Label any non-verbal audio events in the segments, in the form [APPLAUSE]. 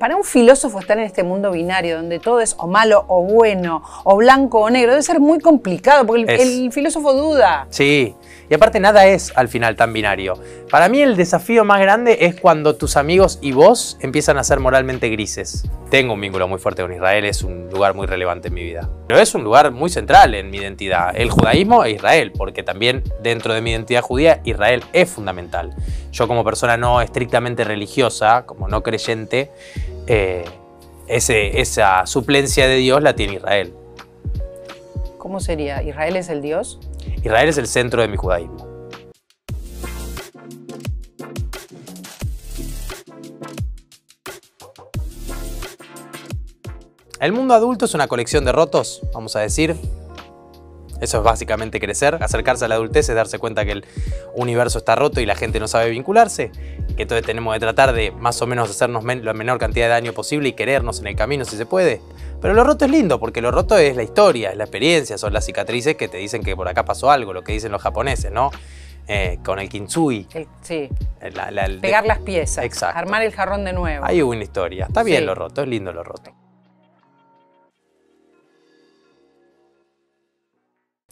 Para un filósofo estar en este mundo binario donde todo es o malo o bueno, o blanco o negro, debe ser muy complicado, porque el, filósofo duda. Sí, y aparte nada es al final tan binario. Para mí el desafío más grande es cuando tus amigos y vos empiezan a ser moralmente grises. Tengo un vínculo muy fuerte con Israel, es un lugar muy relevante en mi vida. Pero es un lugar muy central en mi identidad, el judaísmo e Israel, porque también dentro de mi identidad judía Israel es fundamental. Yo como persona no estrictamente religiosa, como no creyente, eh, esa suplencia de Dios la tiene Israel. ¿Cómo sería? ¿Israel es el Dios? Israel es el centro de mi judaísmo. El mundo adulto es una colección de rotos, vamos a decir. Eso es básicamente crecer. Acercarse a la adultez es darse cuenta que el universo está roto y la gente no sabe vincularse. Que entonces tenemos que tratar de más o menos hacernos la menor cantidad de daño posible y querernos en el camino si se puede. Pero lo roto es lindo, porque lo roto es la historia, es la experiencia, son las cicatrices que te dicen que por acá pasó algo, lo que dicen los japoneses, ¿no? Eh, con el kintsugi. sí. Eh, Pegar las piezas. Armar el jarrón de nuevo. Hay una historia. Está bien lo roto, es lindo lo roto.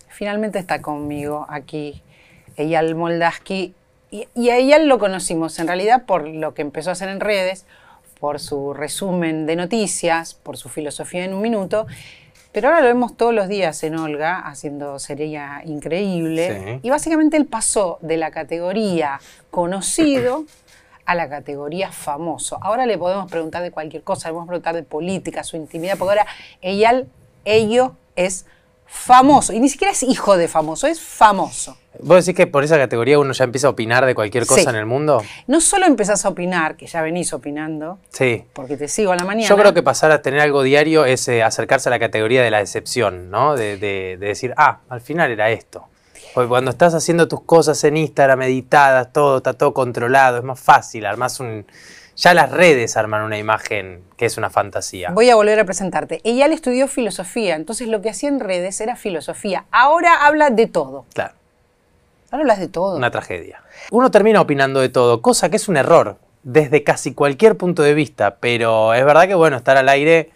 Finalmente está conmigo aquí Eyal Moldaski. Y, y a Eyal lo conocimos en realidad por lo que empezó a hacer en redes, por su resumen de noticias, por su filosofía en un minuto. Pero ahora lo vemos todos los días en Olga, haciendo sería increíble. Y básicamente él pasó de la categoría conocido a la categoría famoso. Ahora le podemos preguntar de cualquier cosa, le podemos preguntar de política, su intimidad, porque ahora ella, ello es famoso. Y ni siquiera es hijo de famoso, es famoso. ¿Vos decís que por esa categoría uno ya empieza a opinar de cualquier cosa en el mundo? No solo empezás a opinar, que ya venís opinando. Sí. Porque te sigo a la mañana. Yo creo que pasar a tener algo diario es eh, acercarse a la categoría de la decepción, ¿no? De, decir, ah, al final era esto. Porque cuando estás haciendo tus cosas en Instagram, meditadas, todo, está todo controlado, es más fácil, armás un, ya las redes arman una imagen que es una fantasía. Voy a volver a presentarte. Ella le estudió filosofía, entonces lo que hacía en redes era filosofía. Ahora habla de todo. Claro. Ahora hablas de todo. Una tragedia. Uno termina opinando de todo, cosa que es un error desde casi cualquier punto de vista, pero es verdad que bueno, estar al aire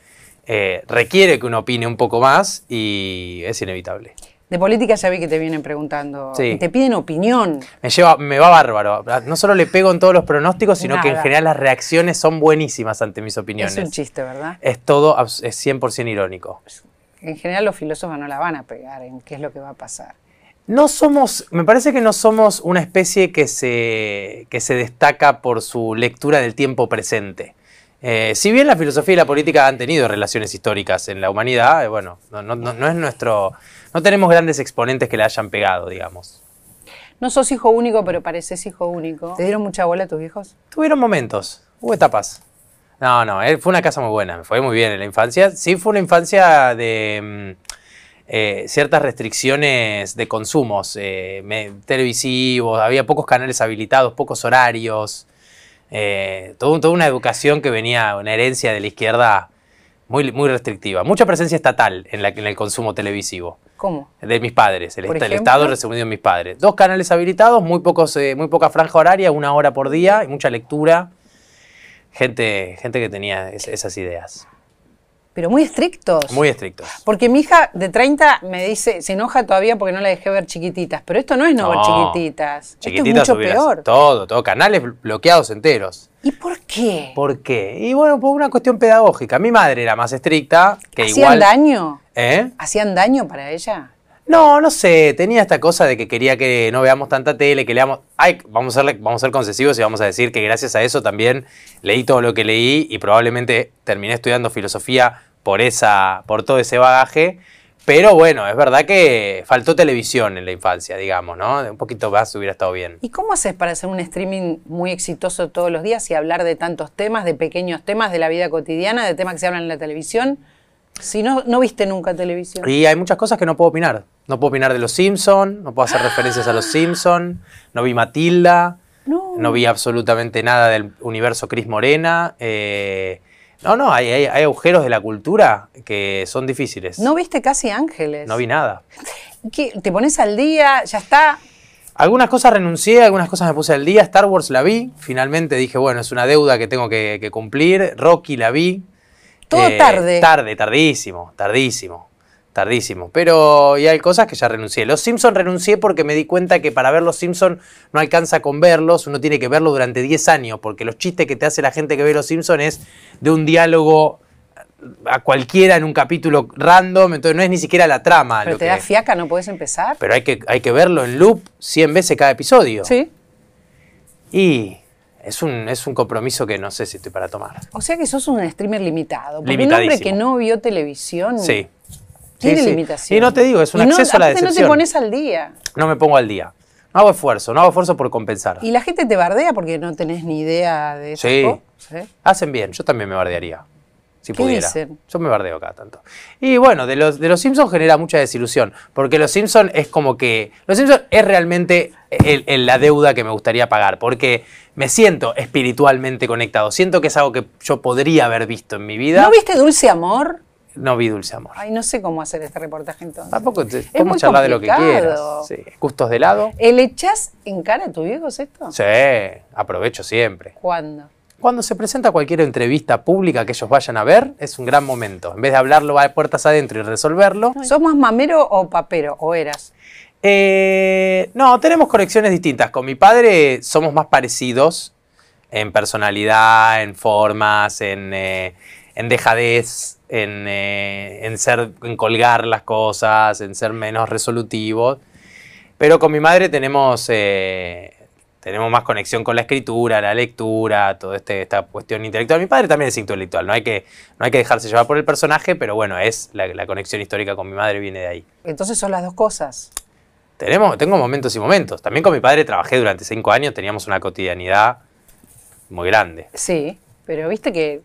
eh, requiere que uno opine un poco más y es inevitable. De política ya vi que te vienen preguntando. Te piden opinión. Me lleva, me va bárbaro. No solo le pego en todos los pronósticos, sino que en general las reacciones son buenísimas ante mis opiniones. Es un chiste, ¿verdad? Es todo, es 100% irónico. En general los filósofos no la van a pegar en qué es lo que va a pasar. No somos, me parece que no somos una especie que se, que se destaca por su lectura del tiempo presente. Eh, si bien la filosofía y la política han tenido relaciones históricas en la humanidad, eh, bueno, no, es nuestro, no tenemos grandes exponentes que le hayan pegado, digamos. No sos hijo único, pero pareces hijo único. ¿Te dieron mucha bola tus hijos. Tuvieron momentos, hubo etapas. No, no, eh, fue una casa muy buena, me fue muy bien en la infancia. Sí fue una infancia de mm, eh, ciertas restricciones de consumos eh, televisivos, había pocos canales habilitados, pocos horarios. todo, toda una educación que venía, una herencia de la izquierda muy, restrictiva. Mucha presencia estatal en, la, en el consumo televisivo. ¿Cómo? De mis padres, el, Estado resumido en mis padres. Dos canales habilitados, muy, pocos, eh, muy poca franja horaria, una hora por día y mucha lectura. Gente, gente que tenía esas ideas pero muy estrictos. Muy estrictos. Porque mi hija de 30 me dice, se enoja todavía porque no la dejé ver chiquititas, pero esto no es no, ver chiquititas. esto es mucho peor. Todo, todo, canales bloqueados enteros. ¿Y por qué? ¿Por qué? Y bueno, por una cuestión pedagógica. Mi madre era más estricta, que ¿Hacían daño? ¿Eh? ¿Hacían daño para ella? No, no sé, tenía esta cosa de que quería que no veamos tanta tele, que leamos... Ay, vamos a, ser, vamos a ser concesivos y vamos a decir que gracias a eso también leí todo lo que leí y probablemente terminé estudiando filosofía por, esa, por todo ese bagaje. Pero bueno, es verdad que faltó televisión en la infancia, digamos, ¿no? Un poquito más hubiera estado bien. ¿Y cómo haces para hacer un streaming muy exitoso todos los días y hablar de tantos temas, de pequeños temas de la vida cotidiana, de temas que se hablan en la televisión? Si no, no viste nunca televisión. Y hay muchas cosas que no puedo opinar. No puedo opinar de los Simpson, no puedo hacer ah. referencias a los Simpson, no vi Matilda, no, vi absolutamente nada del universo Cris Morena. Eh, no, no, hay, agujeros de la cultura que son difíciles. No viste casi ángeles. No vi nada. Que ¿Te pones al día? ¿Ya está? Algunas cosas renuncié, algunas cosas me puse al día. Star Wars la vi, finalmente dije, bueno, es una deuda que tengo que, cumplir. Rocky la vi. Todo eh, tarde. Tarde, tardísimo, tardísimo tardísimo. Pero y hay cosas que ya renuncié. Los Simpsons renuncié porque me di cuenta que para ver los Simpsons no alcanza con verlos, uno tiene que verlo durante 10 años, porque los chistes que te hace la gente que ve los Simpsons es de un diálogo a cualquiera en un capítulo random, entonces no es ni siquiera la trama. Pero te da fiaca, no puedes empezar. Pero hay que, hay que verlo en loop 100 veces cada episodio. Sí. Y es un, es un, compromiso que no sé si estoy para tomar. O sea que sos un streamer limitado. Porque un hombre que no vio televisión. Sí. Tiene sí, Y no te digo, es un acceso a la decepción. no te pones al día. No me pongo al día. No hago esfuerzo, no hago esfuerzo por compensar. Y la gente te bardea porque no tenés ni idea de eso. Sí. ¿eh? Hacen bien, yo también me bardearía. Si pudiera. Yo me bardeo cada tanto. Y bueno, de los, de los Simpsons genera mucha desilusión. Porque los Simpsons es como que. Los Simpsons es realmente la deuda que me gustaría pagar. Porque me siento espiritualmente conectado. Siento que es algo que yo podría haber visto en mi vida. ¿No viste Dulce Amor? no vi dulce amor. Ay, no sé cómo hacer este reportaje entonces. Tampoco podemos charlar de lo que quieras. Sí. Gustos de lado. el echas en cara a tu viejo esto? Sí, aprovecho siempre. ¿Cuándo? Cuando se presenta cualquier entrevista pública que ellos vayan a ver, es un gran momento. En vez de hablarlo a puertas adentro y resolverlo. ¿Somos mamero o papero? ¿O eras? Eh, no, tenemos conexiones distintas. Con mi padre somos más parecidos en personalidad, en formas, en, eh, en dejadez eh, en, ser, en colgar las cosas, en ser menos resolutivos. Pero con mi madre tenemos, eh, tenemos más conexión con la escritura, la lectura, toda este, esta cuestión intelectual. Mi padre también es intelectual, no hay que, no hay que dejarse llevar por el personaje, pero bueno, es la, la conexión histórica con mi madre viene de ahí. Entonces son las dos cosas. Tenemos, tengo momentos y momentos. También con mi padre trabajé durante cinco años, teníamos una cotidianidad muy grande. Sí, pero viste que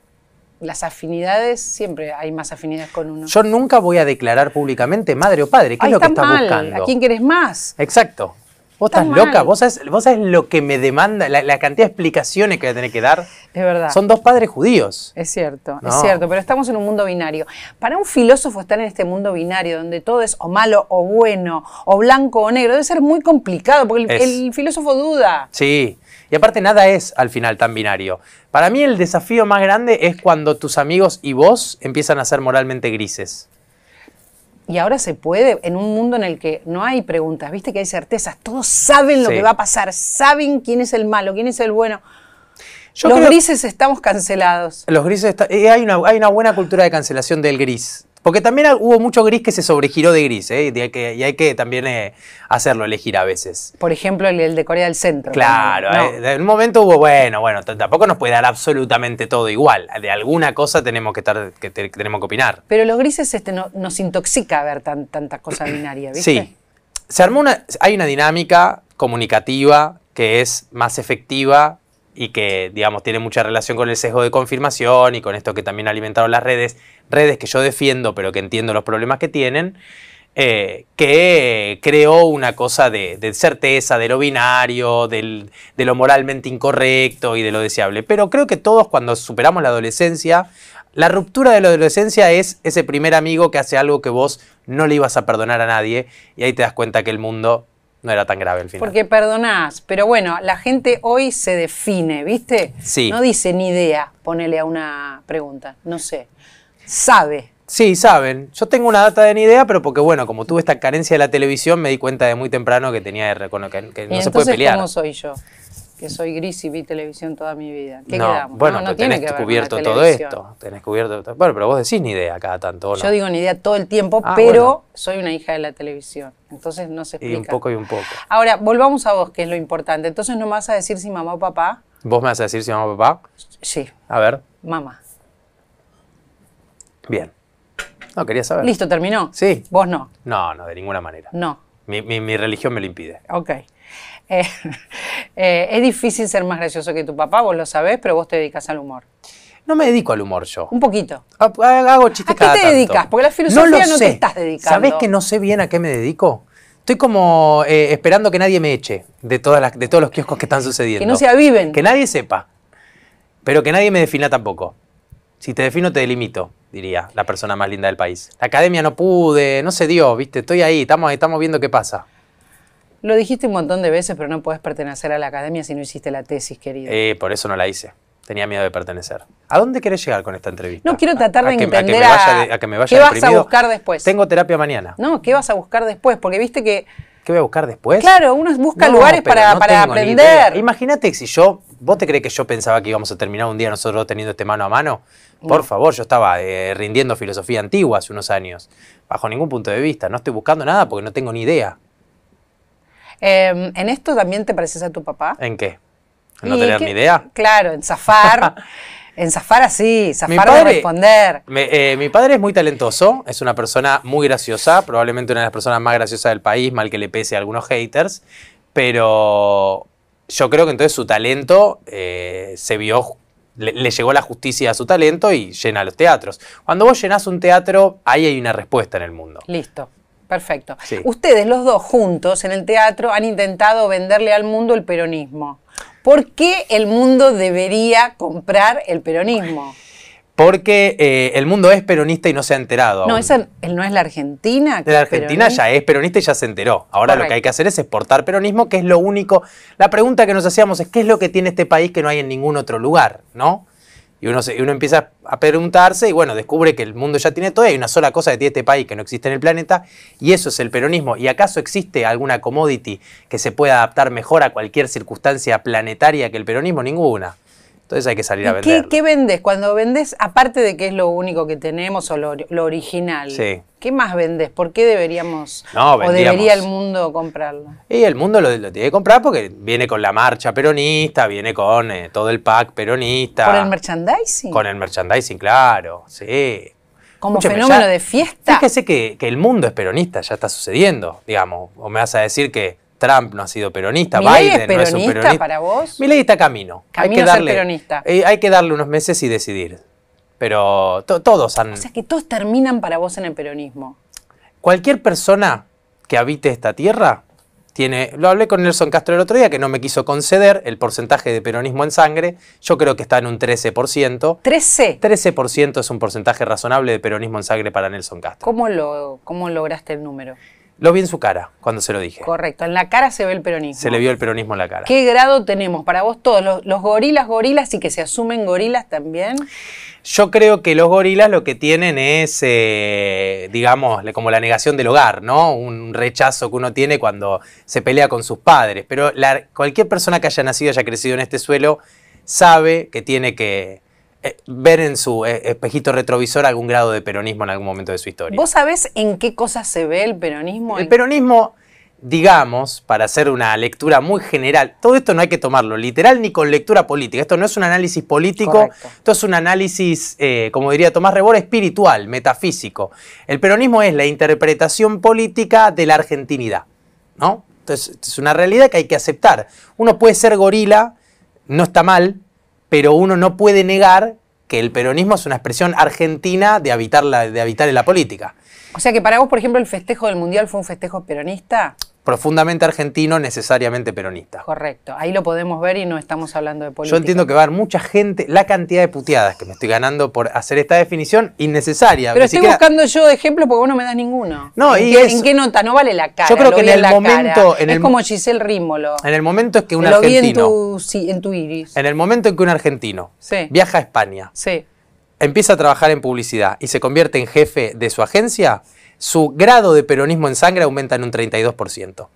las afinidades, siempre hay más afinidades con uno. Yo nunca voy a declarar públicamente madre o padre. ¿Qué es lo que estás mal. buscando? ¿A quién quieres más? Exacto. Vos estás loca, ¿Vos sabés, vos lo que me demanda, la, cantidad de explicaciones que voy a tener que dar. Es verdad. Son dos padres judíos. Es cierto, es cierto, pero estamos en un mundo binario. Para un filósofo estar en este mundo binario, donde todo es o malo o bueno, o blanco o negro, debe ser muy complicado, porque el filósofo duda. Sí, y aparte nada es al final tan binario. Para mí el desafío más grande es cuando tus amigos y vos empiezan a ser moralmente grises. Y ahora se puede, en un mundo en el que no hay preguntas, viste que hay certezas, todos saben lo que va a pasar, saben quién es el malo, quién es el bueno. los grises estamos cancelados. Los grises, eh, hay, una, hay una buena cultura de cancelación del gris. Porque también hubo mucho gris que se sobregiró de gris, ¿eh? y, hay que, también eh, hacerlo elegir a veces. Por ejemplo, el, de Corea del Centro. Claro, eh, en un momento hubo, bueno, bueno, tampoco nos puede dar absolutamente todo igual. De alguna cosa tenemos que, estar, que, que opinar. Pero los grises este, no, nos intoxica ver tantas cosas [CLEARS THROAT] binarias, ¿viste? Sí. Se armó una, hay una dinámica comunicativa que es más efectiva y que, digamos, tiene mucha relación con el sesgo de confirmación y con esto que también alimentado las redes, redes que yo defiendo, pero que entiendo los problemas que tienen, eh, que creó una cosa de, certeza, de lo binario, de lo moralmente incorrecto y de lo deseable. Pero creo que todos cuando superamos la adolescencia, la ruptura de la adolescencia es ese primer amigo que hace algo que vos no le ibas a perdonar a nadie y ahí te das cuenta que el mundo no era tan grave el final. Porque perdonás, pero bueno, la gente hoy se define, ¿viste? Sí. No dice ni idea, ponele a una pregunta, no sé. Sabe. Sí, saben. Yo tengo una data de ni idea, pero porque, bueno, como tuve esta carencia de la televisión, me di cuenta de muy temprano que tenía que, que no se puede pelear. ¿Cómo soy yo? que soy gris y vi televisión toda mi vida. ¿Qué quedamos? Bueno, no, tenés cubierto todo esto. Tenés cubierto. Bueno, pero vos decís ni idea cada tanto. Yo digo ni idea todo el tiempo, ah, pero soy una hija de la televisión. Entonces no se explica. Y un poco y un poco. Ahora, volvamos a vos, que es lo importante. Entonces no me vas a decir si mamá o papá. ¿Vos me vas a decir si mamá o papá? Sí. A ver. Mamá. Bien. No, quería saber. Listo, terminó. Sí. Vos no. No, no, de ninguna manera. No. Mi, mi, mi religión me lo impide. Ok. Eh, [LAUGHS] eh, es difícil ser más gracioso que tu papá, vos lo sabés, pero vos te dedicas al humor. No me dedico al humor yo. Un poquito. Ah, ah, hago chistes ¿A qué te dedicas? Porque la filosofía no, te estás dedicando. ¿Sabés que no sé bien a qué me dedico? Estoy como eh, esperando que nadie me eche de, todas las, de todos los kioscos que están sucediendo. Que no se aviven. Que nadie sepa. Pero que nadie me defina tampoco. Si te defino, te delimito, diría la persona más linda del país. La academia no pude, no se dio, ¿viste? Estoy ahí, estamos, estamos viendo qué pasa. Lo dijiste un montón de veces, pero no puedes pertenecer a la academia si no hiciste la tesis, querido. Eh, por eso no la hice. Tenía miedo de pertenecer. ¿A dónde querés llegar con esta entrevista? No quiero tratar de a a, me vaya, qué vas a buscar después. Tengo terapia mañana. No, ¿qué vas a buscar después? Porque viste que ¿Qué voy a buscar después? Claro, uno busca lugares para, aprender. Imagínate si yo, vos te crees que yo pensaba que íbamos a terminar un día nosotros teniendo este mano a mano. Por favor, yo estaba eh, rindiendo filosofía antigua hace unos años, bajo ningún punto de vista. No estoy buscando nada porque no tengo ni idea. Em, ¿En esto también te pareces a tu papá? ¿En qué? ¿En no tener ni idea? Claro, en zafar. [LAUGHS] en zafar así, zafar de responder. Eh, mi padre es muy talentoso, es una persona muy graciosa, probablemente una de las personas más graciosas del país, mal que le pese a algunos haters, pero yo creo que entonces su talento eh, se vio le, le, llegó la justicia a su talento y llena los teatros. Cuando vos llenás un teatro, ahí hay una respuesta en el mundo. Listo. Perfecto. Ustedes, los dos juntos en el teatro, han intentado venderle al mundo el peronismo. ¿Por qué el mundo debería comprar el peronismo? Porque eh, el mundo es peronista y no se ha enterado. No, no es la Argentina. La Argentina ya es peronista y ya se enteró. Ahora lo que hay que hacer es exportar peronismo, que es lo único. La pregunta que nos hacíamos es: ¿qué es lo que tiene este país que no hay en ningún otro lugar? ¿No? Y uno, uno empieza a preguntarse y bueno, descubre que el mundo ya tiene todo y hay una sola cosa que tiene este país que no existe en el planeta y eso es el peronismo. ¿Y acaso existe alguna commodity que se pueda adaptar mejor a cualquier circunstancia planetaria que el peronismo? Ninguna. Entonces hay que salir a vender. ¿Qué, ¿Qué vendes? Cuando vendes, aparte de que es lo único que tenemos o lo, original, ¿qué más vendes? ¿Por qué deberíamos o debería el mundo comprarlo? Y el mundo lo, tiene que comprar porque viene con la marcha peronista, viene con eh, todo el pack peronista. ¿Con el merchandising? Con el merchandising, claro, sí. Como fenómeno de fiesta. Fíjese que, que el mundo es peronista, ya está sucediendo, digamos. O me vas a decir que Trump no ha sido peronista, Biden no es peronista. para vos? está camino. camino. hay que ser peronista. Eh, hay que darle unos meses y decidir. Pero todos han... O sea, que todos terminan para vos en el peronismo. Cualquier persona que habite esta tierra tiene... Lo hablé con Nelson Castro el otro día, que no me quiso conceder el porcentaje de peronismo en sangre. Yo creo que está en un 13%. ¿13? 13% es un porcentaje razonable de peronismo en sangre para Nelson Castro. ¿Cómo, lo, cómo lograste el número? Lo vi en su cara cuando se lo dije. Correcto, en la cara se ve el peronismo. Se le vio el peronismo en la cara. ¿Qué grado tenemos para vos todos? ¿Los, gorilas, gorilas y que se asumen gorilas también? Yo creo que los gorilas lo que tienen es, eh, digamos, como la negación del hogar, ¿no? Un rechazo que uno tiene cuando se pelea con sus padres. Pero la, cualquier persona que haya nacido, haya crecido en este suelo, sabe que tiene que eh, ver en su eh, espejito retrovisor algún grado de peronismo en algún momento de su historia. ¿Vos sabés en qué cosas se ve el peronismo? El peronismo, digamos, para hacer una lectura muy general, todo esto no hay que tomarlo literal ni con lectura política. Esto no es un análisis político, esto es un análisis, eh, como diría Tomás Rebora, espiritual, metafísico. El peronismo es la interpretación política de la argentinidad, ¿no? Entonces, es una realidad que hay que aceptar. Uno puede ser gorila, no está mal, pero uno no puede negar que el peronismo es una expresión argentina de habitar la, de habitar en la política. O sea que para vos, por ejemplo, el festejo del Mundial fue un festejo peronista. Profundamente argentino, necesariamente peronista. Correcto. Ahí lo podemos ver y no estamos hablando de política. Yo entiendo que va a haber mucha gente, la cantidad de puteadas que me estoy ganando por hacer esta definición innecesaria. Pero estoy buscando yo ejemplos porque vos no me das ninguno. No, ¿En y ¿En qué nota? No vale la cara. Yo creo que en el momento. el... Es como Giselle Rímolo. En el momento es que un argentino. Lo vi en tu, en tu iris. En el momento en que un argentino viaja a España. Sí empieza a trabajar en publicidad y se convierte en jefe de su agencia, su grado de peronismo en sangre aumenta en un 32%.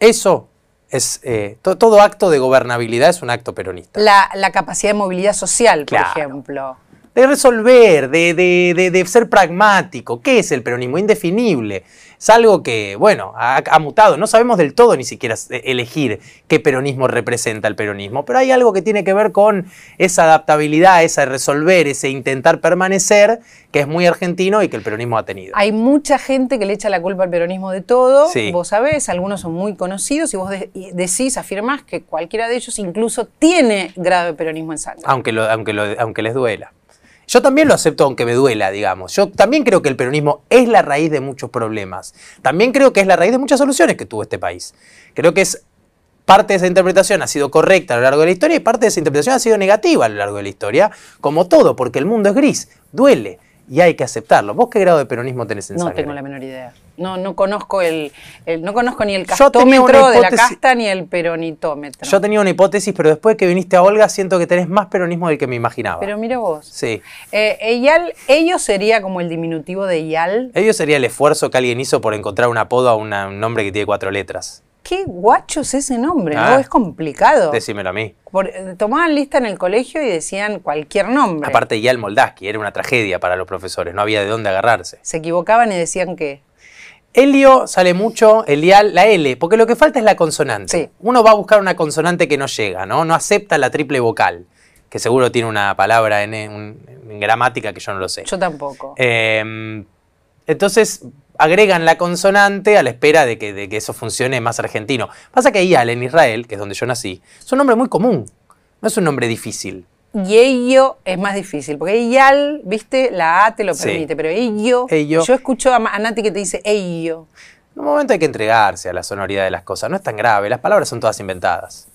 Eso es eh, todo acto de gobernabilidad es un acto peronista. La, capacidad de movilidad social, por ejemplo de resolver, de, ser pragmático. ¿Qué es el peronismo? Indefinible. Es algo que, bueno, ha, mutado. No sabemos del todo ni siquiera eh, elegir qué peronismo representa el peronismo, pero hay algo que tiene que ver con esa adaptabilidad, esa resolver, ese intentar permanecer, que es muy argentino y que el peronismo ha tenido. Hay mucha gente que le echa la culpa al peronismo de todo, sí. vos sabés, algunos son muy conocidos y vos decís, afirmás que cualquiera de ellos incluso tiene grave peronismo en sangre. Aunque, aunque, aunque les duela. Yo también lo acepto aunque me duela, digamos. Yo también creo que el peronismo es la raíz de muchos problemas. También creo que es la raíz de muchas soluciones que tuvo este país. Creo que es parte de esa interpretación ha sido correcta a lo largo de la historia y parte de esa interpretación ha sido negativa a lo largo de la historia, como todo, porque el mundo es gris, duele y hay que aceptarlo. ¿Vos qué grado de peronismo tenés en No tengo la menor idea. No, no conozco el, no conozco ni el castómetro de la casta ni el peronitómetro. Yo tenía una hipótesis, pero después que viniste a Olga siento que tenés más peronismo del que me imaginaba. Pero mira vos. Sí. Eh, ellos sería como el diminutivo de yal. Ellos sería el esfuerzo que alguien hizo por encontrar un apodo a un nombre que tiene cuatro letras qué guachos ese nombre, ¿no? Ah. Es complicado. Decímelo a mí. Eh, tomaban lista en el colegio y decían cualquier nombre. Aparte, ya el Moldaski era una tragedia para los profesores, no había de dónde agarrarse. Se equivocaban y decían qué. Elio sale mucho, Elial, la L, porque lo que falta es la consonante. Uno va a buscar una consonante que no llega, ¿no? No acepta la triple vocal, que seguro tiene una palabra en, gramática que yo no lo sé. Yo tampoco. Em, entonces agregan la consonante a la espera de que, eso funcione más argentino. Pasa que Ial, en Israel, que es donde yo nací, es un nombre muy común, no es un nombre difícil. Y ello es más difícil, porque Ial, viste, la A te lo permite, pero ello, yo escucho a, Nati que te dice Eyo. En un momento hay que entregarse a la sonoridad de las cosas, no es tan grave, las palabras son todas inventadas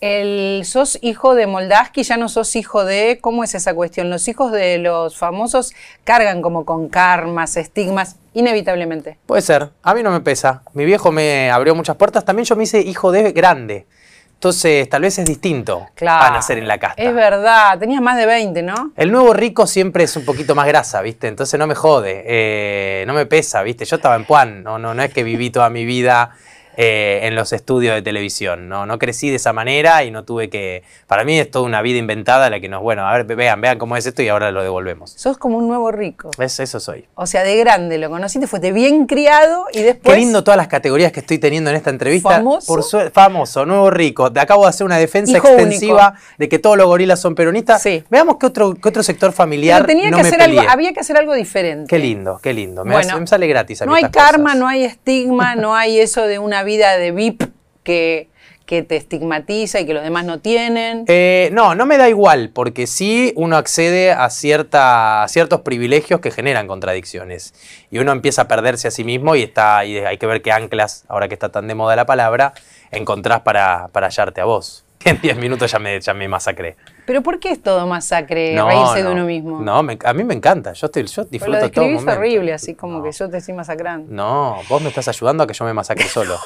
el sos hijo de Moldaski, ya no sos hijo de. ¿Cómo es esa cuestión? Los hijos de los famosos cargan como con karmas, estigmas, inevitablemente. Puede ser. A mí no me pesa. Mi viejo me abrió muchas puertas. También yo me hice hijo de grande. Entonces, tal vez es distinto claro, a nacer en la casta. Es verdad, tenías más de 20, ¿no? El nuevo rico siempre es un poquito más grasa, ¿viste? Entonces no me jode, eh, no me pesa, ¿viste? Yo estaba en Puan, no, no, no es que viví toda mi vida eh, en los estudios de televisión. No, no crecí de esa manera y no tuve que... Para mí es toda una vida inventada la que nos, bueno, a ver, vean, vean cómo es esto y ahora lo devolvemos. Sos como un nuevo rico. Es, eso soy. O sea, de grande lo conociste, fuiste bien criado y después... Qué lindo todas las categorías que estoy teniendo en esta entrevista. Famoso. famoso, nuevo rico. Te acabo de hacer una defensa extensiva de que todos los gorilas son peronistas. Sí. Veamos qué otro, qué otro sector familiar... Pero tenía que hacer algo, había que hacer algo diferente. Qué lindo, qué lindo. Me, sale gratis. no hay karma, no hay estigma, no hay eso de una [LAUGHS] vida de VIP que, te estigmatiza y que los demás no tienen? Eh, no, no me da igual, porque si uno accede a, cierta, a ciertos privilegios que generan contradicciones. Y uno empieza a perderse a sí mismo y, está, hay que ver qué anclas, ahora que está tan de moda la palabra, encontrás para hallarte a vos en 10 minutos ya me, masacré. ¿Pero por qué es todo masacre reírse de uno mismo? No, a mí me encanta. Yo, estoy, yo pues disfruto Pero lo describís horrible, así como que yo te estoy masacrando. No, vos me estás ayudando a que yo me masacre solo.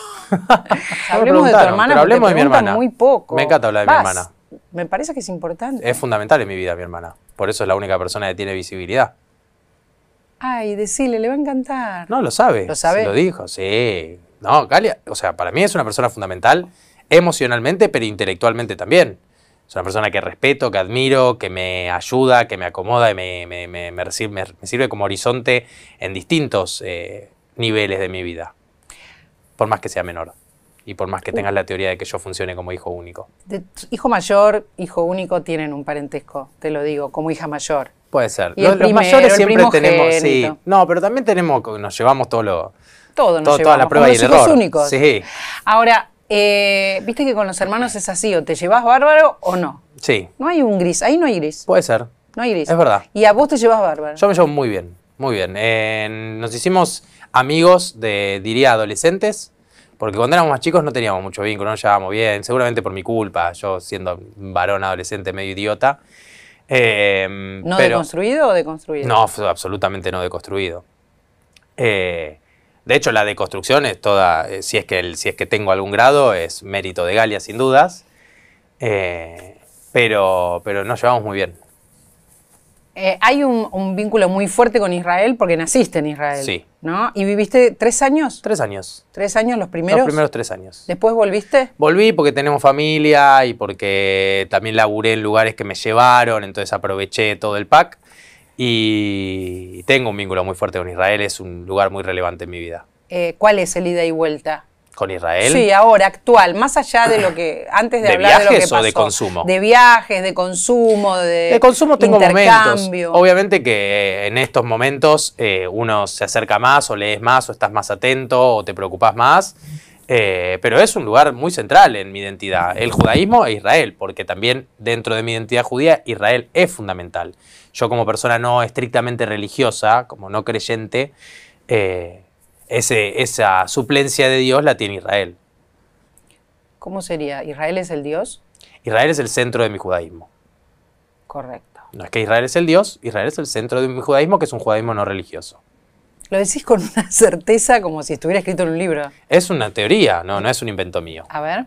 [LAUGHS] hablemos de tu hermana pero hablemos de mi hermana. muy poco. Me encanta hablar de mi hermana. Me parece que es importante. Es fundamental en mi vida mi hermana. Por eso es la única persona que tiene visibilidad. Ay, decirle le va a encantar. No, lo sabe. Lo sabe. lo dijo, sí. No, Galia, o sea, para mí es una persona fundamental emocionalmente, pero intelectualmente también. Es una persona que respeto, que admiro, que me ayuda, que me acomoda y me, sirve como horizonte en distintos eh, niveles de mi vida, por más que sea menor y por más que uh. tengas la teoría de que yo funcione como hijo único. hijo mayor, hijo único tienen un parentesco, te lo digo, como hija mayor. Puede ser. Y los, mayores siempre tenemos, sí. No, pero también tenemos, nos llevamos todo lo... Todo, nos llevamos, toda la prueba y los hijos únicos. Sí. Ahora, eh, Viste que con los hermanos es así, o te llevas bárbaro o no. Sí. No hay un gris, ahí no hay gris. Puede ser. No hay gris. Es verdad. Y a vos te llevas bárbaro. Yo me llevo muy bien, muy bien. nos hicimos amigos de, diría, adolescentes, porque cuando éramos más chicos no teníamos mucho vínculo, no nos llevábamos bien, seguramente por mi culpa, yo siendo varón adolescente medio idiota. Em, ¿No deconstruido o deconstruido? No, absolutamente no deconstruido. Eh, de hecho, la deconstrucción es toda, eh, si, es que si es que tengo algún grado, es mérito de Galia, sin dudas. Eh, pero, pero nos llevamos muy bien. Eh, hay un, vínculo muy fuerte con Israel porque naciste en Israel. Sí. ¿No? ¿Y viviste tres años? Tres años. ¿Tres años los primeros? Los primeros tres años. ¿Después volviste? Volví porque tenemos familia y porque también laburé en lugares que me llevaron, entonces aproveché todo el pack y tengo un vínculo muy fuerte con Israel, es un lugar muy relevante en mi vida. Eh, ¿Cuál es el ida y vuelta? ¿Con Israel? Sí, ahora, actual, más allá de lo que, [CLEARS THROAT] antes de, hablar de lo que pasó. ¿De viajes o de consumo? De viajes, de consumo, de De consumo tengo Obviamente que eh, en estos momentos eh, uno se acerca más o lees más o estás más atento o te preocupas más. Eh, pero es un lugar muy central en mi identidad, el judaísmo e Israel, porque también dentro de mi identidad judía, Israel es fundamental. Yo como persona no estrictamente religiosa, como no creyente, eh, esa suplencia de Dios la tiene Israel. ¿Cómo sería? ¿Israel es el Dios? Israel es el centro de mi judaísmo. Correcto. No es que Israel es el Dios, Israel es el centro de mi judaísmo, que es un judaísmo no religioso. Lo decís con una [LAUGHS] certeza como si estuviera escrito en un libro. Es una teoría, no, no es un invento mío. A ver.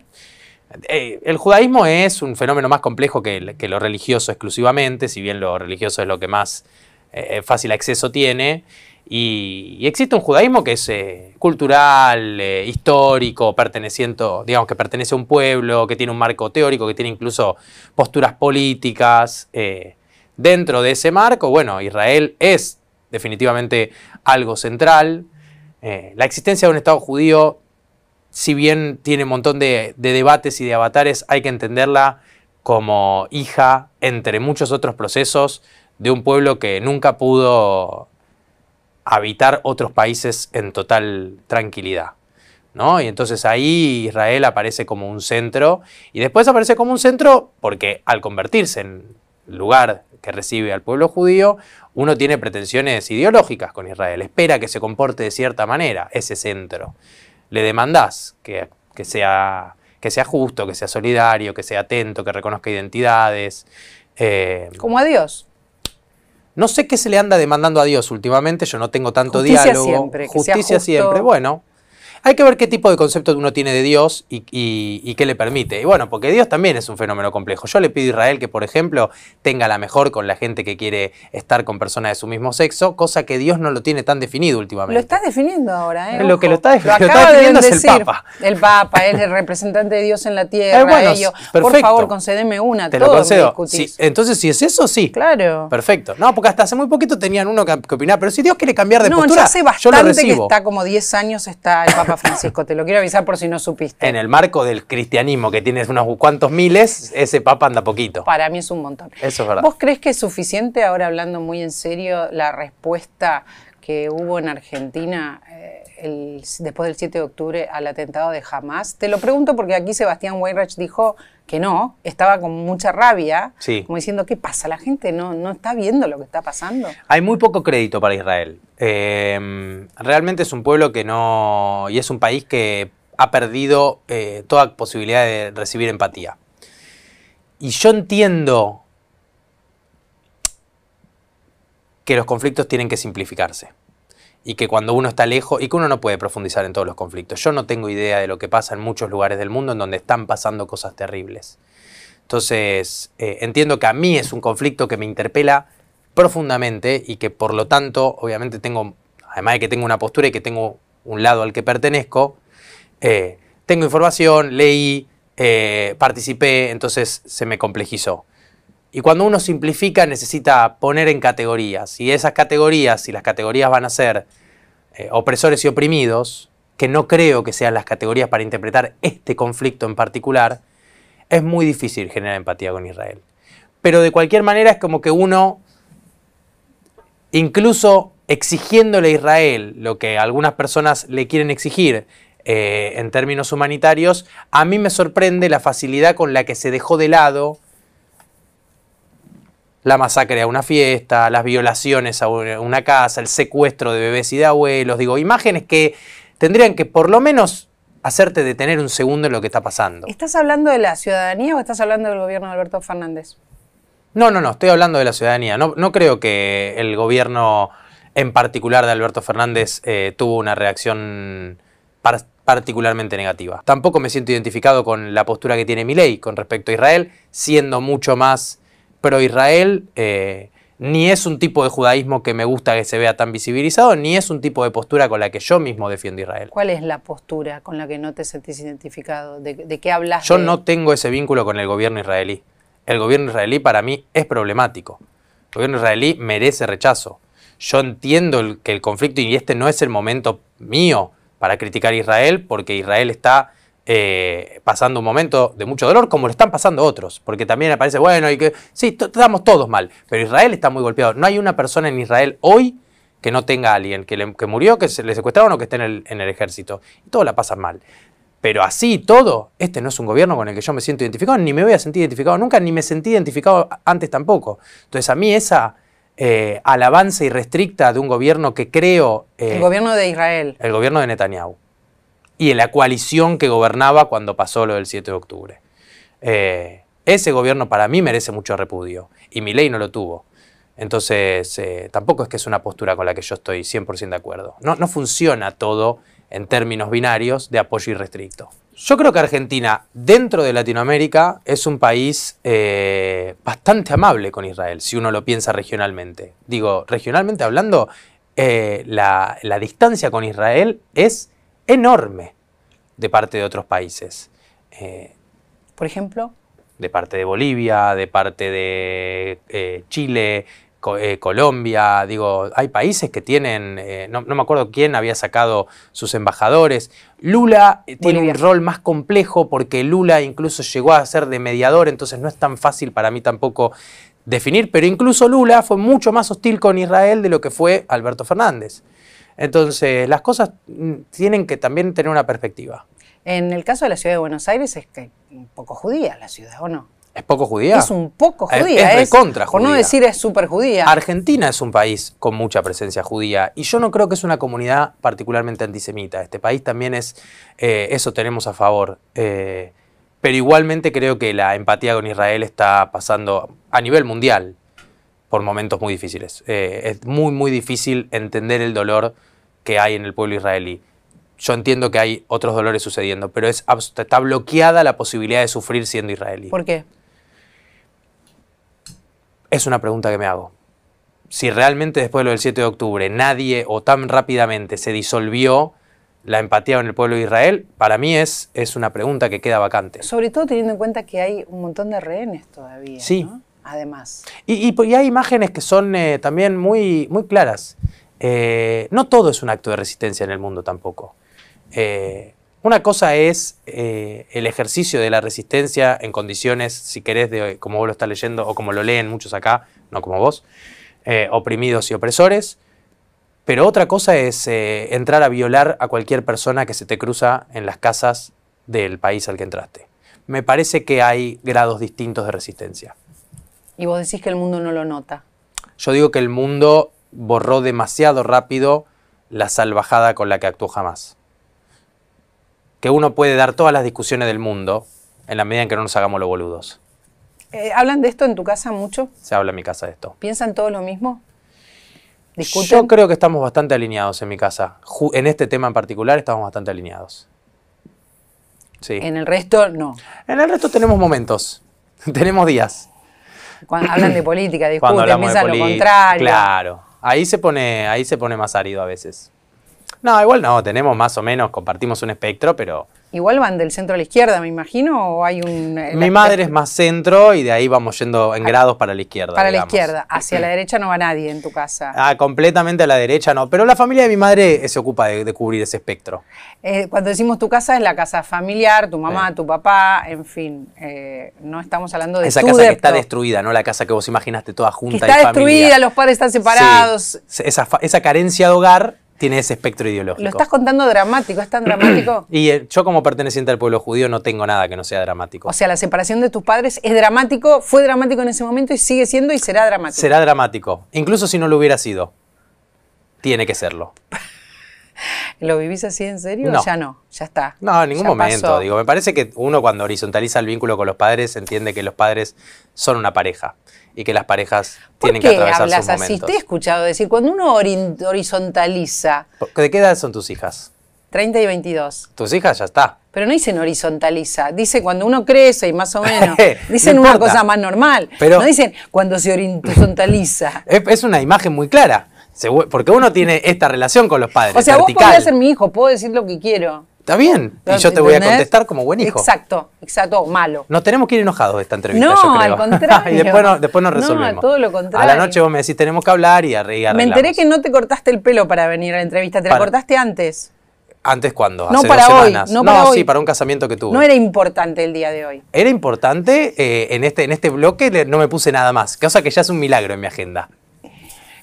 Eh, el judaísmo es un fenómeno más complejo que, lo religioso exclusivamente, si bien lo religioso es lo que más eh, fácil acceso tiene. Y, existe un judaísmo que es eh, cultural, histórico, perteneciente, digamos que pertenece a un pueblo, que tiene un marco teórico, que tiene incluso posturas políticas. Dentro de ese marco, bueno, Israel es definitivamente algo central. Eh, la existencia de un Estado judío, si bien tiene un montón de, debates y de avatares, hay que entenderla como hija, entre muchos otros procesos, de un pueblo que nunca pudo habitar otros países en total tranquilidad. ¿No? Y entonces ahí Israel aparece como un centro y después aparece como un centro porque al convertirse en lugar que recibe al pueblo judío, uno tiene pretensiones ideológicas con Israel, espera que se comporte de cierta manera ese centro. Le demandás que, sea, que sea justo, que sea solidario, que sea atento, que reconozca identidades. Eh, Como a Dios. No sé qué se le anda demandando a Dios últimamente, yo no tengo tanto Justicia diálogo. Siempre, Justicia siempre. Bueno, hay que ver qué tipo de concepto uno tiene de Dios y, qué le permite. Y bueno, porque Dios también es un fenómeno complejo. Yo le pido a Israel que, por ejemplo, tenga la mejor con la gente que quiere estar con personas de su mismo sexo, cosa que Dios no lo tiene tan definido últimamente. Lo está definiendo ahora, ¿eh? Lo que lo está, [LAUGHS] definiendo es el Papa. El Papa, es el [LAUGHS] representante de Dios en la eh, tierra. Eh, Por favor, concédeme una. Te lo concedo. entonces, si es eso, sí. Claro. Perfecto. No, porque hasta hace muy poquito tenían uno que, opinar, pero si Dios quiere cambiar de postura, yo lo hace bastante que está como 10 años está el Papa Francisco, te lo quiero avisar por si no supiste. En el marco del cristianismo, que tienes unos cuantos miles, ese Papa anda poquito. Para mí es un montón. Eso es verdad. ¿Vos crees que es suficiente, ahora hablando muy en serio, la respuesta que hubo en Argentina? Eh, después del 7 de octubre al atentado de Hamas? Te lo pregunto porque aquí Sebastián Weinreich dijo que no, estaba con mucha rabia, como diciendo, ¿qué pasa? La gente no, no está viendo lo que está pasando. Hay muy poco crédito para Israel. Em, realmente es un pueblo que no, y es un país que ha perdido eh, toda posibilidad de recibir empatía. Y yo entiendo que los conflictos tienen que simplificarse y que cuando uno está lejos y que uno no puede profundizar en todos los conflictos. Yo no tengo idea de lo que pasa en muchos lugares del mundo en donde están pasando cosas terribles. Entonces, eh, entiendo que a mí es un conflicto que me interpela profundamente y que por lo tanto, obviamente tengo, además de que tengo una postura y que tengo un lado al que pertenezco, eh, tengo información, leí, eh, participé, entonces se me complejizó. Y cuando uno simplifica necesita poner en categorías. Y esas categorías, si las categorías van a ser eh, opresores y oprimidos, que no creo que sean las categorías para interpretar este conflicto en particular, es muy difícil generar empatía con Israel. Pero de cualquier manera es como que uno, incluso exigiéndole a Israel lo que algunas personas le quieren exigir eh, en términos humanitarios, a mí me sorprende la facilidad con la que se dejó de lado la masacre a una fiesta, las violaciones a una casa, el secuestro de bebés y de abuelos, digo, imágenes que tendrían que por lo menos hacerte detener un segundo en lo que está pasando. ¿Estás hablando de la ciudadanía o estás hablando del gobierno de Alberto Fernández? No, no, no, estoy hablando de la ciudadanía. No, creo que el gobierno en particular de Alberto Fernández eh, tuvo una reacción particularmente negativa. Tampoco me siento identificado con la postura que tiene mi ley con respecto a Israel, siendo mucho más pero israel eh, ni es un tipo de judaísmo que me gusta que se vea tan visibilizado, ni es un tipo de postura con la que yo mismo defiendo Israel. ¿Cuál es la postura con la que no te sentís identificado? ¿De, qué hablas? Yo no tengo ese vínculo con el gobierno israelí. El gobierno israelí para mí es problemático. El gobierno israelí merece rechazo. Yo entiendo que el conflicto, y este no es el momento mío para criticar a Israel, porque Israel está eh, pasando un momento de mucho dolor, como lo están pasando otros, porque también aparece, bueno, y que sí, estamos todos mal, pero Israel está muy golpeado. No hay una persona en Israel hoy que no tenga a alguien, que, murió, que se le secuestraron o que esté en el, ejército. Y todo la pasa mal. Pero así todo, este no es un gobierno con el que yo me siento identificado, ni me voy a sentir identificado nunca, ni me sentí identificado antes tampoco. Entonces a mí esa eh, alabanza irrestricta de un gobierno que creo... Eh, el gobierno de Israel. El gobierno de Netanyahu y en la coalición que gobernaba cuando pasó lo del 7 de octubre. Eh, ese gobierno para mí merece mucho repudio y mi ley no lo tuvo. Entonces, eh, tampoco es que es una postura con la que yo estoy 100% de acuerdo. No, funciona todo en términos binarios de apoyo irrestricto. Yo creo que Argentina, dentro de Latinoamérica, es un país eh, bastante amable con Israel, si uno lo piensa regionalmente. Digo, regionalmente hablando, la, la distancia con Israel es enorme de parte de otros países. Eh, Por ejemplo. De parte de Bolivia, de parte de eh, Chile, eh, Colombia, digo, hay países que tienen, no, me acuerdo quién había sacado sus embajadores. Lula tiene un rol más complejo porque Lula incluso llegó a ser de mediador, entonces no es tan fácil para mí tampoco definir, pero incluso Lula fue mucho más hostil con Israel de lo que fue Alberto Fernández. Entonces, las cosas mm, tienen que también tener una perspectiva. En el caso de la ciudad de Buenos Aires es que un poco judía la ciudad, ¿o no? ¿Es poco judía? Es un poco judía. Es, de contra, Por no decir es súper judía. Argentina es un país con mucha presencia judía y yo no creo que es una comunidad particularmente antisemita. Este país también es, eh, eso tenemos a favor. Eh, pero igualmente creo que la empatía con Israel está pasando a nivel mundial por momentos muy difíciles. Eh, es muy, muy difícil entender el dolor que hay en el pueblo israelí. Yo entiendo que hay otros dolores sucediendo, pero está bloqueada la posibilidad de sufrir siendo israelí. ¿Por qué? Es una pregunta que me hago. Si realmente después de lo del 7 de octubre nadie o tan rápidamente se disolvió la empatía con el pueblo de Israel, para mí es, es una pregunta que queda vacante. Sobre todo teniendo en cuenta que hay un montón de rehenes todavía. Sí además. Pues, y, hay imágenes que son eh, también muy, claras. Eh, no todo es un acto de resistencia en el mundo tampoco. Eh, una cosa es el ejercicio de la resistencia en condiciones, si querés, como vos lo estás leyendo o como lo leen muchos acá, no como vos, oprimidos y opresores. Pero otra cosa es entrar a violar a cualquier persona que se te cruza en las casas del país al que entraste. Me parece que hay grados distintos de resistencia. Y vos decís que el mundo no lo nota. Yo digo que el mundo borró demasiado rápido la salvajada con la que actuó jamás. Que uno puede dar todas las discusiones del mundo en la medida en que no nos hagamos los boludos. Eh, ¿Hablan de esto en tu casa mucho? Se habla en mi casa de esto. ¿Piensan todos lo mismo? Yo creo que estamos bastante alineados en mi casa. en este tema en particular estamos bastante alineados. Sí. En el resto, no. En el resto tenemos momentos, [LAUGHS] tenemos días cuando hablan de política, discuten, piensan lo contrario. Claro, ahí se, pone, ahí se pone más árido a veces. No, igual no, tenemos más o menos, compartimos un espectro, pero Igual van del centro a la izquierda, me imagino, o hay un... Eh, mi madre es más centro y de ahí vamos yendo en ah, grados para la izquierda. Para la izquierda, hacia la [CLEARS THROAT] derecha no va nadie en tu casa. Ah, completamente a la derecha no, pero la familia de mi madre eh, se ocupa de, cubrir ese espectro. Eh, cuando decimos tu casa es la casa familiar, tu mamá, tu papá, en fin, no estamos hablando de... Esa casa que está destruida, ¿no? La casa que vos imaginaste toda junta. y Que está destruida, los padres están separados. Esa, esa carencia de hogar tiene ese espectro ideológico. Lo estás contando dramático, es tan [CLEARS THROAT] dramático. y eh, yo como perteneciente al pueblo judío no tengo nada que no sea dramático. O sea, la separación de tus padres es dramático, fue dramático en ese momento y sigue siendo y será dramático. Será dramático, incluso si no lo hubiera sido. Tiene que serlo. [LAUGHS] ¿Lo vivís así en serio? No. Ya no, ya está. No, en ningún momento. Digo, me parece que uno cuando horizontaliza el vínculo con los padres entiende que los padres son una pareja y que las parejas tienen ¿Por qué que hablas así? Te he escuchado decir, cuando uno horizontaliza. ¿De qué edad son tus hijas? 30 y 22. Tus hijas ya está. Pero no dicen horizontaliza, dice cuando uno crece y más o menos. [LAUGHS] Dicen una cosa más normal. Pero no dicen cuando se horizontaliza. [LAUGHS] Es una imagen muy clara, porque uno tiene esta relación con los padres. O sea, vos podés ser mi hijo, puedo decir lo que quiero. Está bien. Y yo te voy a contestar como buen hijo. Exacto, exacto, malo. No tenemos que ir enojados de esta entrevista, no, yo creo. al [LAUGHS] contrario. y después, nos resolvemos. No, todo lo contrario. A la noche vos me decís, tenemos que hablar y arreglar. Me enteré que no te cortaste el pelo para venir a la entrevista, te la cortaste antes. ¿Antes cuándo? No Hace para semanas. No, para hoy. sí, para un casamiento que tuve. No era importante el día de hoy. Era importante, eh, en, este, en este bloque no me puse nada más, cosa que ya es un milagro en mi agenda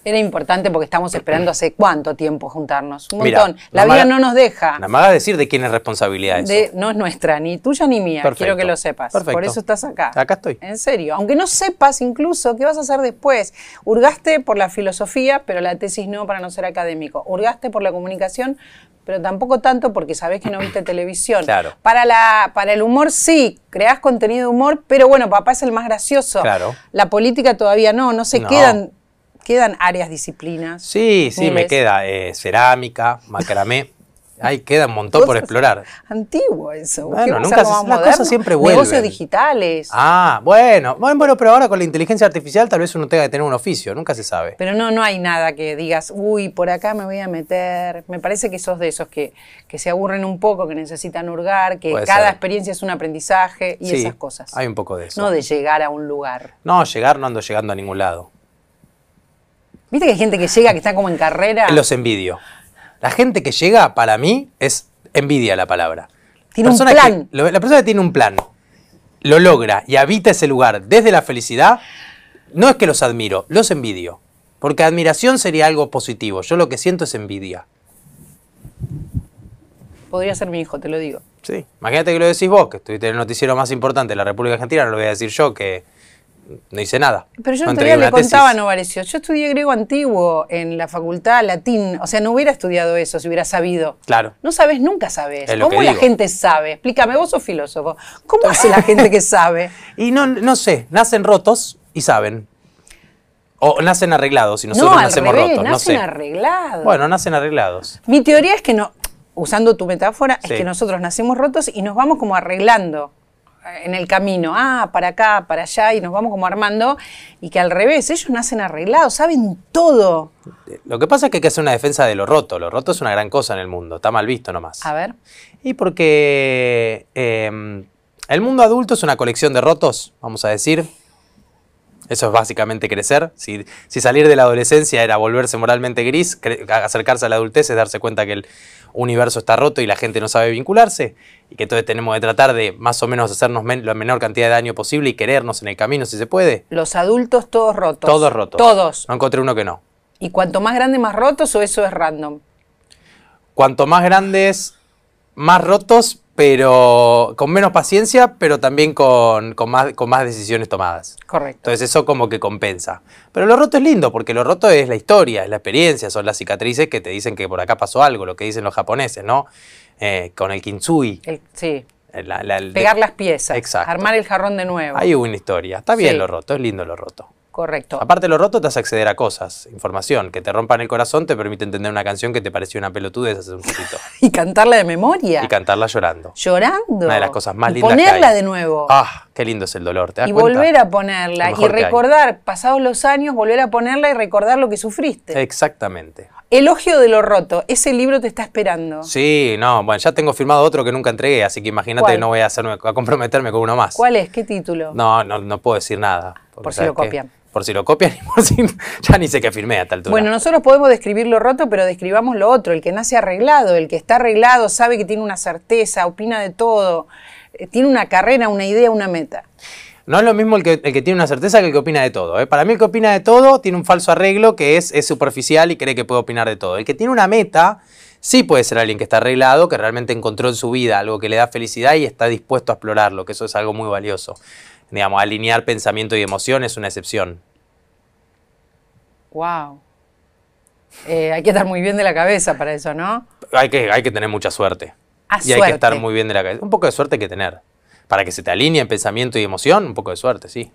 era importante porque estamos esperando hace cuánto tiempo juntarnos. Un montón. la vida no nos deja. Nada más decir de quién es responsabilidad eso. no es nuestra, ni tuya ni mía. Quiero que lo sepas. Por eso estás acá. Acá estoy. En serio. Aunque no sepas incluso qué vas a hacer después. Urgaste por la filosofía, pero la tesis no para no ser académico. Urgaste por la comunicación, pero tampoco tanto porque sabés que no viste [CLEARS THROAT] televisión. Claro. Para, la, para el humor sí, creas contenido de humor, pero bueno, papá es el más gracioso. Claro. La política todavía no, no se quedan ¿Quedan áreas, disciplinas? Sí, sí, me queda eh, cerámica, macramé. Ahí [LAUGHS] queda un montón por explorar. Antiguo eso. Bueno, nunca se, las cosas siempre Negocios digitales. Ah, bueno, bueno, pero ahora con la inteligencia artificial tal vez uno tenga que tener un oficio, nunca se sabe. Pero no, no hay nada que digas, uy, por acá me voy a meter. Me parece que sos de esos que, que se aburren un poco, que necesitan hurgar, que cada experiencia es un aprendizaje y esas cosas. Hay un poco de eso. No de llegar a un lugar. No, llegar no ando llegando a ningún lado. ¿Viste que hay gente que llega que está como en carrera? Los envidio. La gente que llega, para mí, es envidia la palabra. Tiene un plan. la persona que tiene un plan, lo logra y habita ese lugar desde la felicidad, no es que los admiro, los envidio. Porque admiración sería algo positivo. Yo lo que siento es envidia. Podría ser mi hijo, te lo digo. Sí. Imagínate que lo decís vos, que estuviste en el noticiero más importante de la República Argentina, no lo voy a decir yo, que no hice nada. Pero yo no te le contaba a yo estudié griego antiguo en la facultad latín, o sea, no hubiera estudiado eso si hubiera sabido. Claro. No sabes, nunca sabes. ¿Cómo la gente sabe? Explícame, vos sos filósofo. ¿Cómo hace la gente que [LAUGHS] sabe? Y no, no sé, nacen rotos y saben. O nacen arreglados y nosotros no, al nacemos revés, rotos. Nacen arreglados. Bueno, nacen arreglados. Mi teoría es que no, usando tu metáfora, es que nosotros nacemos rotos y nos vamos como arreglando en el camino, ah, para acá, para allá, y nos vamos como armando, y que al revés, ellos nacen arreglados, saben todo. Lo que pasa es que hay que hacer una defensa de lo roto, lo roto es una gran cosa en el mundo, está mal visto nomás. A ver. Y porque em, el mundo adulto es una colección de rotos, vamos a decir. Eso es básicamente crecer. Si, si salir de la adolescencia era volverse moralmente gris, acercarse a la adultez es darse cuenta que el, universo está roto y la gente no sabe vincularse, y que entonces tenemos que tratar de más o menos hacernos la menor cantidad de daño posible y querernos en el camino si se puede. Los adultos todos rotos. Todos rotos. Todos. No encontré uno que no. ¿Y cuanto más grande, más rotos o eso es random? Cuanto más grandes, más rotos, pero con menos paciencia, pero también con, más, decisiones tomadas. Correcto. Entonces eso como que compensa. Pero lo roto es lindo, porque lo roto es la historia, es la experiencia, son las cicatrices que te dicen que por acá pasó algo, lo que dicen los japoneses, ¿no? Eh, con el kintsui. sí. Eh, Pegar las piezas. Exacto. Armar el jarrón de nuevo. Hay una historia. Está bien lo roto, es lindo lo roto. Correcto. Aparte de lo roto, te hace acceder a cosas, información. Que te rompan el corazón te permite entender una canción que te pareció una pelotudez hace un poquito. [LAUGHS] y cantarla de memoria. Y cantarla llorando. Llorando. Una de las cosas más y lindas. Ponerla de nuevo. Ah, qué lindo es el dolor. ¿Te das y volver a ponerla. Y recordar, pasados los años, volver a ponerla y recordar lo que sufriste. Exactamente. Elogio de lo roto, ese libro te está esperando. Sí, no, bueno, ya tengo firmado otro que nunca entregué, así que imagínate, que no voy a, hacerme, a comprometerme con uno más. ¿Cuál es? ¿Qué título? No, no, no puedo decir nada. Por si lo copian por si lo copian [LAUGHS] y por si ya ni sé qué firmé a tal altura. Bueno, nosotros podemos describir lo roto, pero describamos lo otro, el que nace arreglado, el que está arreglado, sabe que tiene una certeza, opina de todo, eh, tiene una carrera, una idea, una meta. No es lo mismo el que, tiene una certeza que el que opina de todo. ¿eh? Para mí el que opina de todo tiene un falso arreglo que es, es superficial y cree que puede opinar de todo. El que tiene una meta sí puede ser alguien que está arreglado, que realmente encontró en su vida algo que le da felicidad y está dispuesto a explorarlo, que eso es algo muy valioso. Digamos, alinear pensamiento y emoción es una excepción. Wow. Eh, hay que estar muy bien de la cabeza para eso, ¿no? Hay que, hay que tener mucha suerte. y hay que estar muy bien de la cabeza. Un poco de suerte hay que tener. Para que se te alineen pensamiento y emoción, un poco de suerte, sí.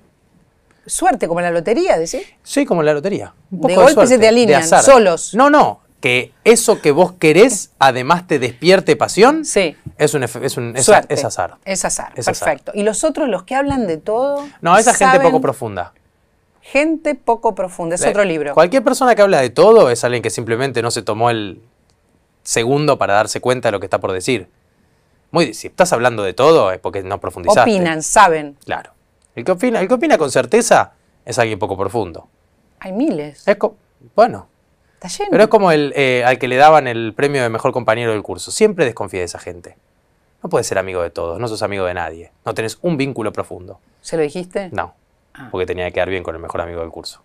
Suerte, como en la lotería, decís. Sí, como la lotería. de, golpe se te alinean, solos. No, no, que eso que vos querés además te despierte pasión, sí. es, un, es, un, es, azar. Es azar, perfecto. ¿Y los otros, los que hablan de todo? No, esa gente poco profunda. Gente poco profunda, es otro libro. Cualquier persona que habla de todo es alguien que simplemente no se tomó el segundo para darse cuenta de lo que está por decir. Muy, si estás hablando de todo es porque no profundizaste. Opinan, saben. Claro. El que opina, el que opina con certeza es alguien poco profundo. Hay miles. Es bueno, pero es como el, eh, al que le daban el premio de mejor compañero del curso. Siempre desconfía de esa gente. No puedes ser amigo de todos, no sos amigo de nadie. No tenés un vínculo profundo. ¿Se lo dijiste? No, ah. porque tenía que quedar bien con el mejor amigo del curso.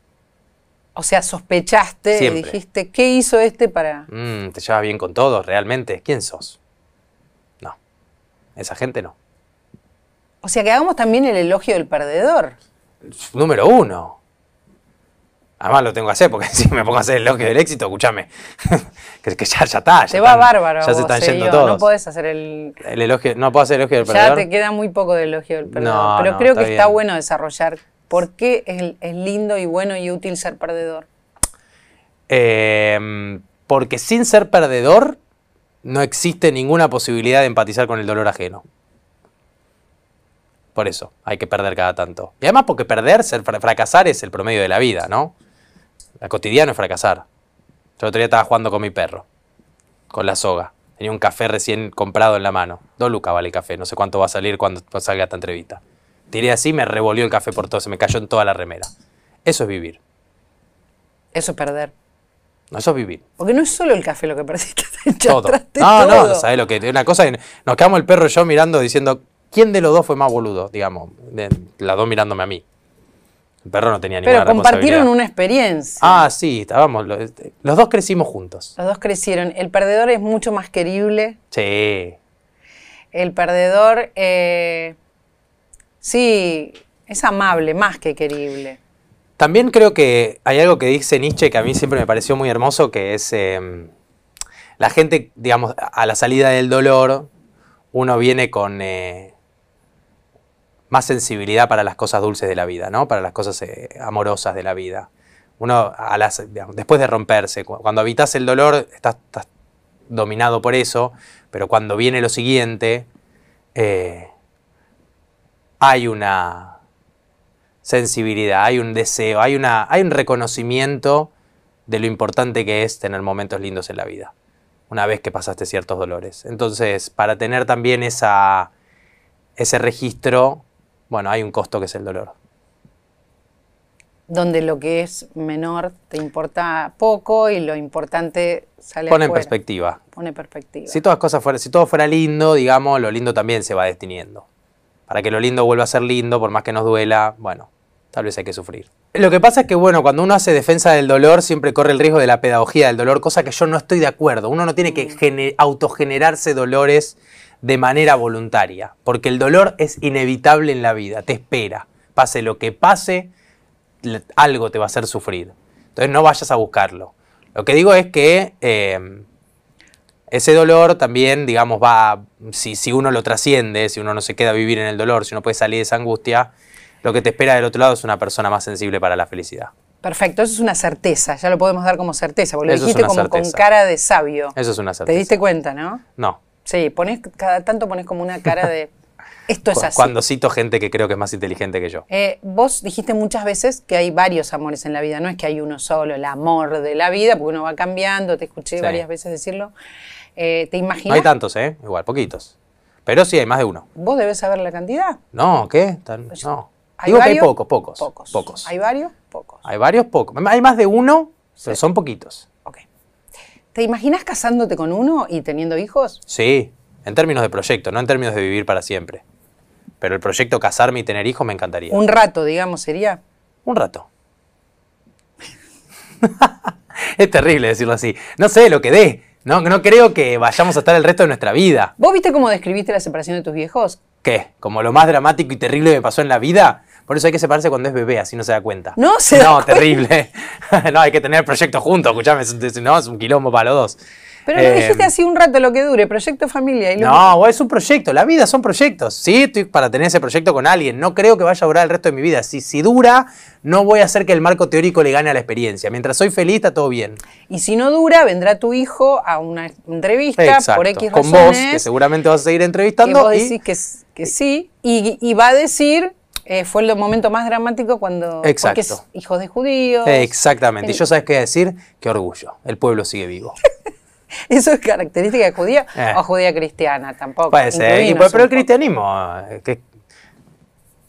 O sea, sospechaste y dijiste, ¿qué hizo este para...? Mm, ¿Te llevas bien con todos realmente? ¿Quién sos? No, esa gente no. O sea, que hagamos también el elogio del perdedor. Número uno. Además lo tengo que hacer, porque [LAUGHS] si me pongo a hacer el elogio del éxito, escúchame, [LAUGHS] que, que, ya, está. Ya te va bárbaro. Ya se están yendo todos. No puedes hacer el... elogio, no puedo elogio del perdedor. Ya te queda muy poco de elogio del perdedor. pero creo que está bueno desarrollar por qué es, lindo y bueno y útil ser perdedor. Em, porque sin ser perdedor no existe ninguna posibilidad de empatizar con el dolor ajeno. Por eso, hay que perder cada tanto. Y además porque perder, fracasar es el promedio de la vida, ¿no? La cotidiana es fracasar. Yo el otro día estaba jugando con mi perro, con la soga. Tenía un café recién comprado en la mano. Dos lucas vale el café, no sé cuánto va a salir cuando salga esta entrevista. Tiré así, me revolvió el café por todo, se me cayó en toda la remera. Eso es vivir. Eso es perder. No, eso es vivir. Porque no es solo el café lo que perdiste, [LAUGHS] todo. No, no, sabes lo que una cosa nos quedamos el perro y yo mirando diciendo quién de los dos fue más boludo, digamos, las dos mirándome a mí. El perro no tenía ninguna Pero compartieron una experiencia. Ah, sí, estábamos. Este, los, dos crecimos juntos. Los dos crecieron. El perdedor es mucho más querible. Sí. El perdedor, eh, sí, es amable, más que querible. También creo que hay algo que dice Nietzsche que a mí siempre me pareció muy hermoso, que es em, la gente, digamos, a la salida del dolor, uno viene con eh, más sensibilidad para las cosas dulces de la vida, Para las cosas eh, amorosas de la vida. Uno, después de romperse, cuando habitas el dolor, estás, dominado por eso, pero cuando viene lo siguiente, eh, hay una sensibilidad, hay un deseo, hay, una, hay un reconocimiento de lo importante que es tener momentos lindos en la vida, una vez que pasaste ciertos dolores. Entonces, para tener también esa, ese registro, bueno, hay un costo que es el dolor. Donde lo que es menor te importa poco y lo importante sale Pone en perspectiva. Pone perspectiva. Si todas cosas si todo fuera lindo, digamos, lo lindo también se va destiniendo. Para que lo lindo vuelva a ser lindo, por más que nos duela, bueno, tal vez hay que sufrir. Lo que pasa es que, bueno, cuando uno hace defensa del dolor, siempre corre el riesgo de la pedagogía del dolor, cosa que yo no estoy de acuerdo. Uno no tiene que autogenerarse dolores de manera voluntaria, porque el dolor es inevitable en la vida, te espera. Pase lo que pase, algo te va a hacer sufrir. Entonces no vayas a buscarlo. Lo que digo es que em, ese dolor también, digamos, va, si, uno lo trasciende, si uno no se queda a vivir en el dolor, si uno puede salir de esa angustia, lo que te espera del otro lado es una persona más sensible para la felicidad. Perfecto, eso es una certeza, ya lo podemos dar como certeza, porque lo dijiste como con cara de sabio. Eso es una certeza. ¿Te diste cuenta, no? No. Sí, pones, cada tanto pones como una cara de... [LAUGHS] Esto es así. Cuando cito gente que creo que es más inteligente que yo. Eh, vos dijiste muchas veces que hay varios amores en la vida, no es que hay uno solo, el amor de la vida, porque uno va cambiando, te escuché varias veces decirlo. Eh, ¿Te imaginas? hay tantos, ¿eh? Igual, poquitos. Pero sí hay más de uno. ¿Vos debes saber la cantidad? No, ¿qué? Pues, no. Digo varios? que hay pocos, pocos. Pocos. ¿Hay varios? Pocos. Hay varios, pocos. Hay más de uno, pero son poquitos. ¿Te imaginas casándote con uno y teniendo hijos? Sí, en términos de proyecto, no en términos de vivir para siempre. Pero el proyecto casarme y tener hijos me encantaría. Un rato, digamos, sería. Un rato. [LAUGHS] es terrible decirlo así. No sé lo que dé. No, no creo que vayamos a estar el resto de nuestra vida. ¿Vos viste cómo describiste la separación de tus viejos? ¿Qué? ¿Como lo más dramático y terrible que me pasó en la vida? Por eso hay que separarse cuando es bebé, así no se da cuenta. No, terrible. [LAUGHS] no, hay que tener proyectos juntos, escuchame, no, es un quilombo para los dos. Pero le eh, dijiste así un rato, lo que dure, proyecto familia. no, es un proyecto, la vida son proyectos. Sí, estoy para tener ese proyecto con alguien, no creo que vaya a durar el resto de mi vida. Si, si dura, no voy a hacer que el marco teórico le gane a la experiencia. Mientras soy feliz, está todo bien. Y si no dura, vendrá tu hijo a una entrevista por X razones. Con vos, que seguramente vas a seguir entrevistando. Y vos decís que, sí, y va a decir eh, fue el momento más dramático cuando Exacto. hijos de judíos. exactamente. Y yo sabes qué decir, qué orgullo. El pueblo sigue vivo. [LAUGHS] Eso es característica de judía eh. o judía cristiana, tampoco. Puede ser. pero el cristianismo, eh,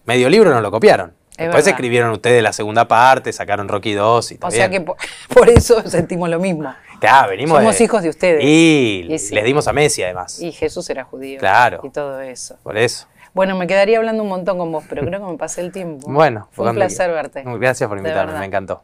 medio libro no lo copiaron. Después escribieron ustedes la segunda parte, sacaron Rocky II y todo. O sea que [LAUGHS] por, eso sentimos lo mismo. Claro, venimos Somos hijos de ustedes. Y, les dimos a Messi además. Y Jesús era judío. Claro. Y todo eso. Por eso. Bueno, me quedaría hablando un montón con vos, pero creo que me pasé el tiempo. Bueno, fue un placer verte. Gracias por invitarme, me encantó.